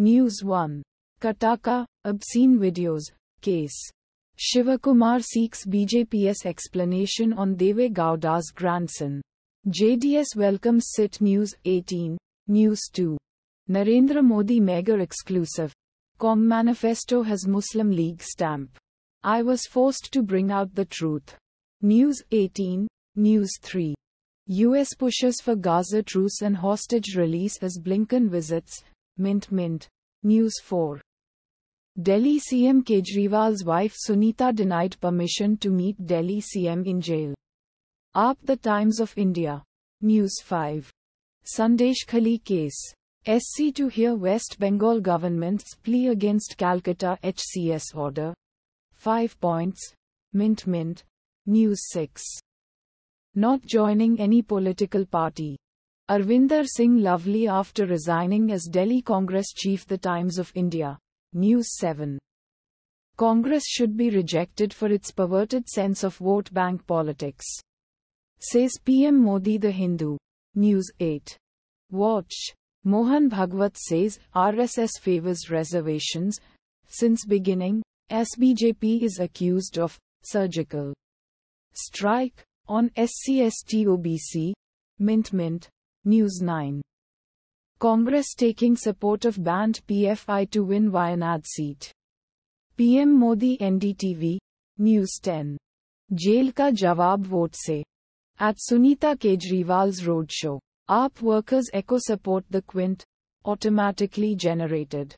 News 1. Kataka, obscene videos, case. Shivakumar seeks BJP's explanation on Deve Gowda's grandson. JDS welcomes SIT News 18, News 2. Narendra Modi mega exclusive. Com manifesto has Muslim League stamp. I was forced to bring out the truth. News 18, News 3. US pushes for Gaza truce and hostage release as Blinken visits Mint Mint. News 4. Delhi CM Kejriwal's wife Sunita denied permission to meet Delhi CM in jail. Up the Times of India. News 5. Sandesh Khali case. SC to hear West Bengal government's plea against Calcutta HCS order. 5 points. Mint Mint. News 6. Not joining any political party. Arvinder Singh Lovely after resigning as Delhi Congress chief The Times of India. News 7. Congress should be rejected for its perverted sense of vote bank politics. Says PM Modi The Hindu. News 8. Watch. Mohan Bhagwat says RSS favors reservations. Since beginning, SBJP is accused of surgical strike on SCST OBC, Mint Mint, News 9. Congress taking support of banned PFI to win Wayanad seat. PM Modi NDTV. News 10. Jail ka jawab vote se. At Sunita Kejriwal's roadshow, AAP workers echo support the Quint, automatically generated.